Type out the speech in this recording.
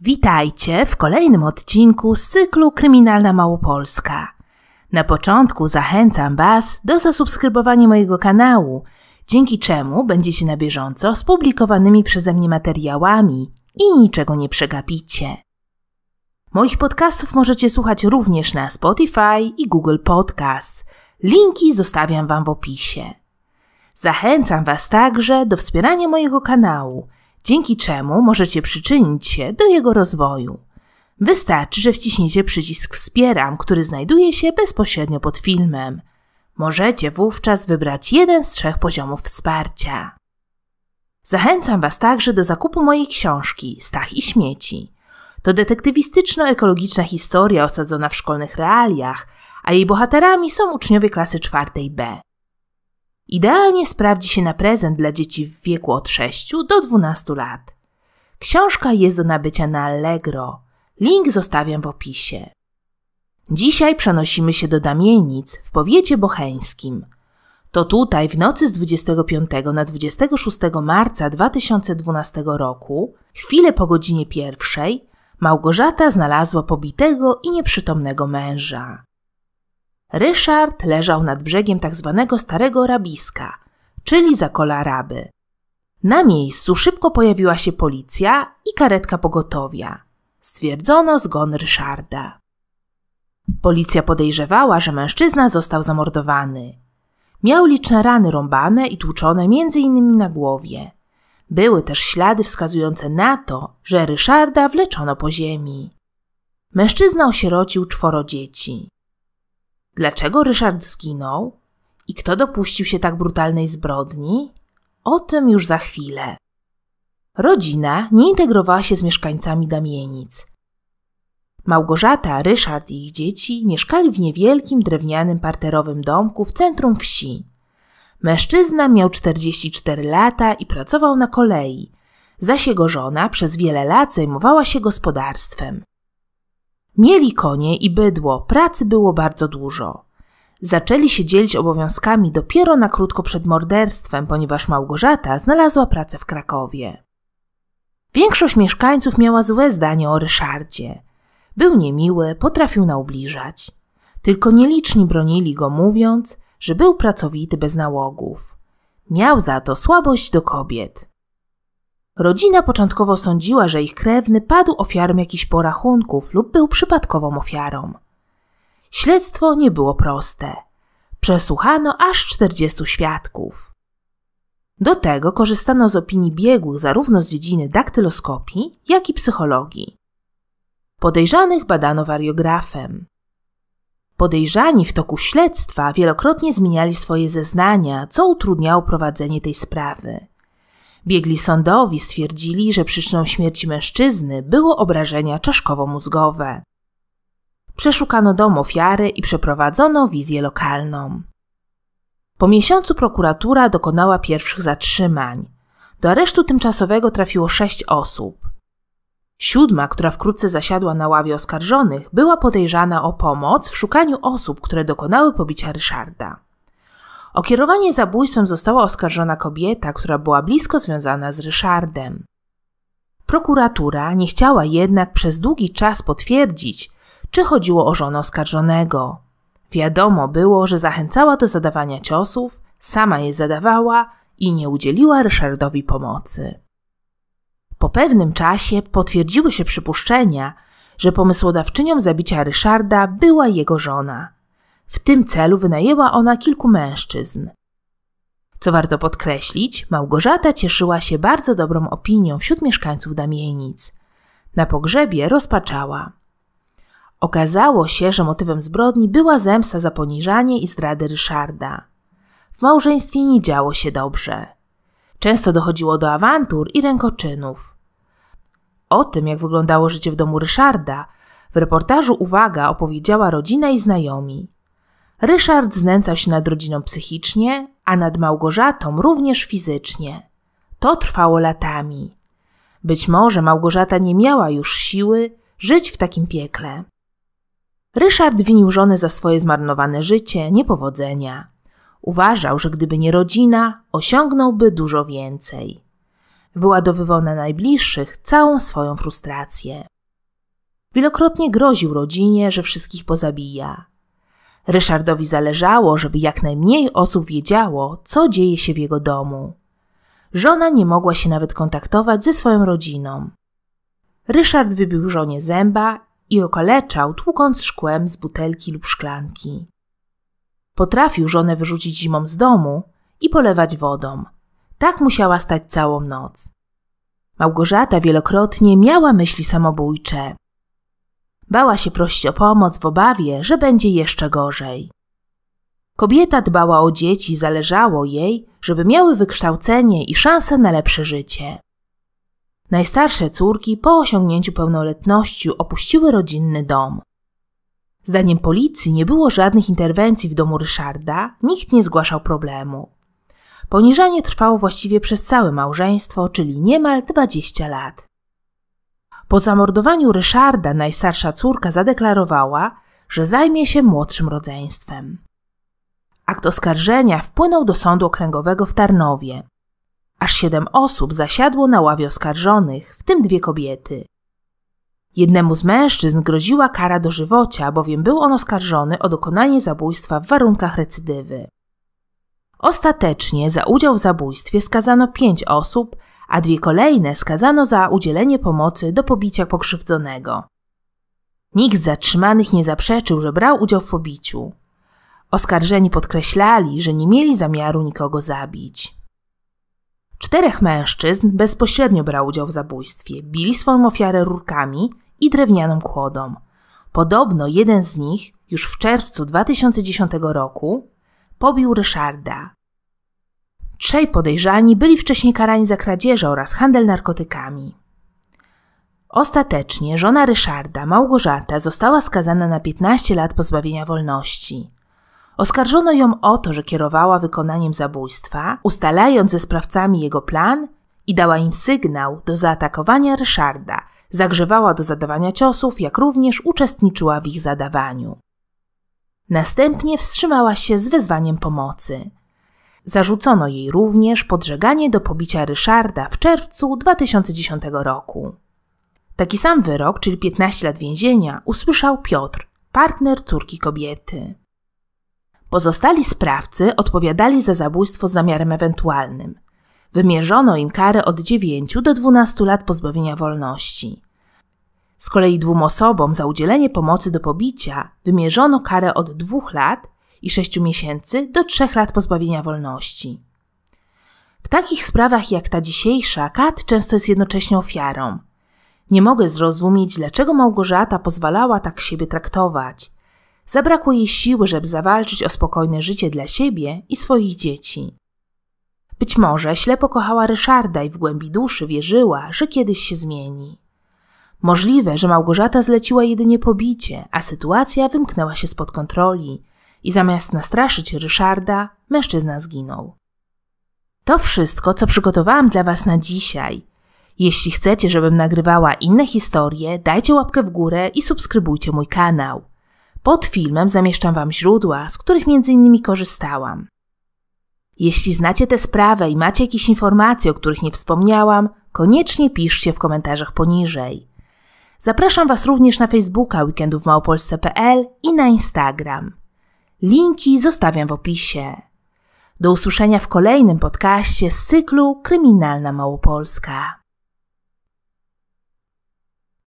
Witajcie w kolejnym odcinku z cyklu Kryminalna Małopolska. Na początku zachęcam Was do zasubskrybowania mojego kanału, dzięki czemu będziecie na bieżąco z publikowanymi przeze mnie materiałami i niczego nie przegapicie. Moich podcastów możecie słuchać również na Spotify i Google Podcast. Linki zostawiam Wam w opisie. Zachęcam Was także do wspierania mojego kanału – dzięki czemu możecie przyczynić się do jego rozwoju. Wystarczy, że wciśniecie przycisk Wspieram, który znajduje się bezpośrednio pod filmem. Możecie wówczas wybrać jeden z trzech poziomów wsparcia. Zachęcam Was także do zakupu mojej książki Stach i śmieci. To detektywistyczno-ekologiczna historia osadzona w szkolnych realiach, a jej bohaterami są uczniowie klasy czwartej B. Idealnie sprawdzi się na prezent dla dzieci w wieku od 6 do 12 lat. Książka jest do nabycia na Allegro. Link zostawiam w opisie. Dzisiaj przenosimy się do Damienic w powiecie bocheńskim. To tutaj w nocy z 25 na 26 marca 2012 roku, chwilę po godzinie pierwszej, Małgorzata znalazła pobitego i nieprzytomnego męża. Ryszard leżał nad brzegiem tak zwanego Starego Rabiska, czyli zakola Raby. Na miejscu szybko pojawiła się policja i karetka pogotowia. Stwierdzono zgon Ryszarda. Policja podejrzewała, że mężczyzna został zamordowany. Miał liczne rany rąbane i tłuczone m.in. na głowie. Były też ślady wskazujące na to, że Ryszarda wleczono po ziemi. Mężczyzna osierocił czworo dzieci. Dlaczego Ryszard zginął i kto dopuścił się tak brutalnej zbrodni? O tym już za chwilę. Rodzina nie integrowała się z mieszkańcami Damienic. Małgorzata, Ryszard i ich dzieci mieszkali w niewielkim drewnianym parterowym domku w centrum wsi. Mężczyzna miał 44 lata i pracował na kolei, zaś jego żona przez wiele lat zajmowała się gospodarstwem. Mieli konie i bydło, pracy było bardzo dużo. Zaczęli się dzielić obowiązkami dopiero na krótko przed morderstwem, ponieważ Małgorzata znalazła pracę w Krakowie. Większość mieszkańców miała złe zdanie o Ryszardzie. Był niemiły, potrafił naubliżać. Tylko nieliczni bronili go, mówiąc, że był pracowity bez nałogów. Miał za to słabość do kobiet. Rodzina początkowo sądziła, że ich krewny padł ofiarą jakichś porachunków lub był przypadkową ofiarą. Śledztwo nie było proste. Przesłuchano aż 40 świadków. Do tego korzystano z opinii biegłych zarówno z dziedziny daktyloskopii, jak i psychologii. Podejrzanych badano wariografem. Podejrzani w toku śledztwa wielokrotnie zmieniali swoje zeznania, co utrudniało prowadzenie tej sprawy. Biegli sądowi stwierdzili, że przyczyną śmierci mężczyzny było obrażenia czaszkowo-mózgowe. Przeszukano dom ofiary i przeprowadzono wizję lokalną. Po miesiącu prokuratura dokonała pierwszych zatrzymań. Do aresztu tymczasowego trafiło sześć osób. Siódma, która wkrótce zasiadła na ławie oskarżonych, była podejrzana o pomoc w szukaniu osób, które dokonały pobicia Ryszarda. O kierowanie zabójstwem została oskarżona kobieta, która była blisko związana z Ryszardem. Prokuratura nie chciała jednak przez długi czas potwierdzić, czy chodziło o żonę oskarżonego. Wiadomo było, że zachęcała do zadawania ciosów, sama je zadawała i nie udzieliła Ryszardowi pomocy. Po pewnym czasie potwierdziły się przypuszczenia, że pomysłodawczynią zabicia Ryszarda była jego żona. W tym celu wynajęła ona kilku mężczyzn. Co warto podkreślić, Małgorzata cieszyła się bardzo dobrą opinią wśród mieszkańców Damienic. Na pogrzebie rozpaczała. Okazało się, że motywem zbrodni była zemsta za poniżanie i zdradę Ryszarda. W małżeństwie nie działo się dobrze. Często dochodziło do awantur i rękoczynów. O tym, jak wyglądało życie w domu Ryszarda, w reportażu Uwaga opowiedziała rodzina i znajomi. Ryszard znęcał się nad rodziną psychicznie, a nad Małgorzatą również fizycznie. To trwało latami. Być może Małgorzata nie miała już siły żyć w takim piekle. Ryszard winił żonę za swoje zmarnowane życie, niepowodzenia. Uważał, że gdyby nie rodzina, osiągnąłby dużo więcej. Wyładowywał na najbliższych całą swoją frustrację. Wielokrotnie groził rodzinie, że wszystkich pozabija. Ryszardowi zależało, żeby jak najmniej osób wiedziało, co dzieje się w jego domu. Żona nie mogła się nawet kontaktować ze swoją rodziną. Ryszard wybił żonie zęba i okaleczał, tłukąc szkłem z butelki lub szklanki. Potrafił żonę wyrzucić zimą z domu i polewać wodą. Tak musiała stać całą noc. Małgorzata wielokrotnie miała myśli samobójcze. Bała się prosić o pomoc w obawie, że będzie jeszcze gorzej. Kobieta dbała o dzieci, zależało jej, żeby miały wykształcenie i szansę na lepsze życie. Najstarsze córki po osiągnięciu pełnoletności opuściły rodzinny dom. Zdaniem policji nie było żadnych interwencji w domu Ryszarda, nikt nie zgłaszał problemu. Poniżanie trwało właściwie przez całe małżeństwo, czyli niemal 20 lat. Po zamordowaniu Ryszarda najstarsza córka zadeklarowała, że zajmie się młodszym rodzeństwem. Akt oskarżenia wpłynął do sądu okręgowego w Tarnowie. Aż siedem osób zasiadło na ławie oskarżonych, w tym dwie kobiety. Jednemu z mężczyzn groziła kara dożywocia, bowiem był on oskarżony o dokonanie zabójstwa w warunkach recydywy. Ostatecznie za udział w zabójstwie skazano pięć osób, a dwie kolejne skazano za udzielenie pomocy do pobicia pokrzywdzonego. Nikt z zatrzymanych nie zaprzeczył, że brał udział w pobiciu. Oskarżeni podkreślali, że nie mieli zamiaru nikogo zabić. Czterech mężczyzn bezpośrednio brał udział w zabójstwie, bili swoją ofiarę rurkami i drewnianą kłodą. Podobno jeden z nich już w czerwcu 2010 roku pobił Ryszarda, Trzej podejrzani byli wcześniej karani za kradzieże oraz handel narkotykami. Ostatecznie żona Ryszarda, Małgorzata, została skazana na 15 lat pozbawienia wolności. Oskarżono ją o to, że kierowała wykonaniem zabójstwa, ustalając ze sprawcami jego plan i dała im sygnał do zaatakowania Ryszarda, zagrzewała do zadawania ciosów, jak również uczestniczyła w ich zadawaniu. Następnie wstrzymała się z wezwaniem pomocy. Zarzucono jej również podżeganie do pobicia Ryszarda w czerwcu 2010 roku. Taki sam wyrok, czyli 15 lat więzienia, usłyszał Piotr, partner córki kobiety. Pozostali sprawcy odpowiadali za zabójstwo z zamiarem ewentualnym. Wymierzono im karę od 9 do 12 lat pozbawienia wolności. Z kolei dwóm osobom za udzielenie pomocy do pobicia wymierzono karę od 2 lat i 6 miesięcy do 3 lat pozbawienia wolności. W takich sprawach jak ta dzisiejsza, Kat często jest jednocześnie ofiarą. Nie mogę zrozumieć, dlaczego Małgorzata pozwalała tak siebie traktować. Zabrakło jej siły, żeby zawalczyć o spokojne życie dla siebie i swoich dzieci. Być może ślepo kochała Ryszarda i w głębi duszy wierzyła, że kiedyś się zmieni. Możliwe, że Małgorzata zleciła jedynie pobicie, a sytuacja wymknęła się spod kontroli i zamiast nastraszyć Ryszarda, mężczyzna zginął. To wszystko, co przygotowałam dla Was na dzisiaj. Jeśli chcecie, żebym nagrywała inne historie, dajcie łapkę w górę i subskrybujcie mój kanał. Pod filmem zamieszczam Wam źródła, z których m.in. korzystałam. Jeśli znacie tę sprawę i macie jakieś informacje, o których nie wspomniałam, koniecznie piszcie w komentarzach poniżej. Zapraszam Was również na Facebooka weekendówmałopolsce.pl i na Instagram. Linki zostawiam w opisie. Do usłyszenia w kolejnym podcaście z cyklu Kryminalna Małopolska.